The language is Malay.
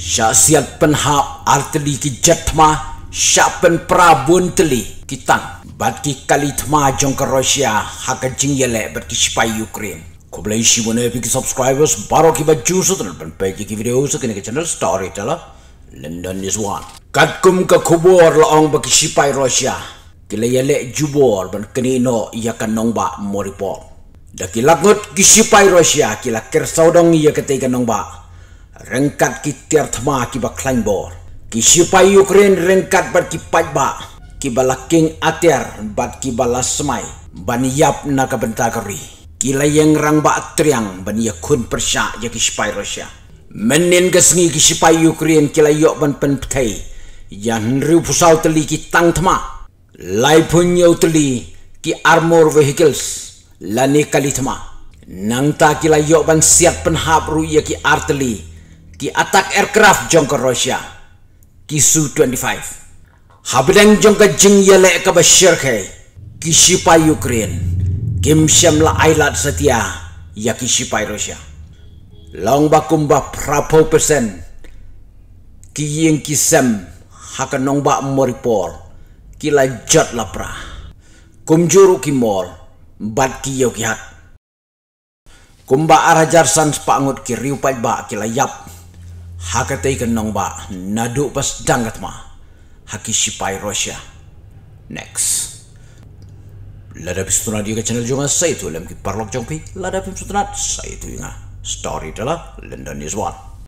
Syaksiat penhap arteli ki jatma syapen prabun teli kitang batki kali tma jong ke Rusia hak jing yele batki spy Ukraine. Ko beli si bone pi subscribers baru ki baju sutul pen pe ki video so kene ke channel story tala London is one. Kat kum ke kubur loong bagi sipai Rusia. Kila yele jubor ben kini no ia kan nong ba moripo. Dakilak ngot ki sipai Rusia kila kersaudong ia ketika nong ba rengkat ki tiartma ki ba bor, Ki sipai Ukraine rengkat bat ki paitba. Ki ba laking atiar bat ki ba lasmai. Ban yap na ka bentakari. Ki la yang rang ba atriang ban ya kun persya ya ki sipai Rusia. Menin gesengi ki sipai Ukraine ki la yok ban penptai. Ya nri pusau teli ki tangtma. Lai pun yau teli ki armor vehicles. La ni kalitma. Nang ta ki la yok ban siat penhap ru ya ki artelie di atak aircraft jongka Rusia. Kisu 25. Habdang jongka jing yelek ke besyir ke. Kisipai Ukraine. Kim siam la ailat setia. Ya kisipai Rusia. Long bakumba prapo persen. Kiying kisem. Haka nongba moripol. Kila jat lapra. Kumjuru kimol. Bat kiyo kihat. Kumba arajar sans pangut ki riupai ba kila yap. Kumba arajar sans pangut ki riupai ba kila yap. Hakatay ka nang ba na dupas dangat ma Hakishipay Russia Next Lada pisto na ka channel jungan Saya tu lem ki parlok jong pi Lada pisto na Saya tu yung Story tala London is one